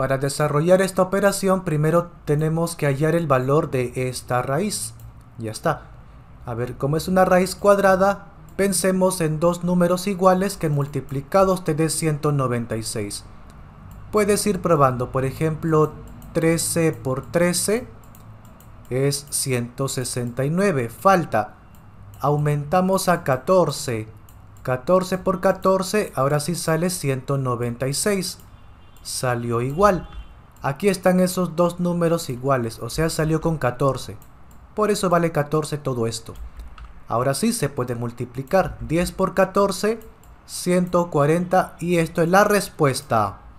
Para desarrollar esta operación primero tenemos que hallar el valor de esta raíz. Ya está. A ver, como es una raíz cuadrada, pensemos en dos números iguales que multiplicados te dé 196. Puedes ir probando, por ejemplo, 13 por 13 es 169, falta. Aumentamos a 14. 14 por 14, ahora sí sale 196 salió igual. Aquí están esos dos números iguales, o sea salió con 14. Por eso vale 14 todo esto. Ahora sí se puede multiplicar. 10 por 14, 140 y esto es la respuesta.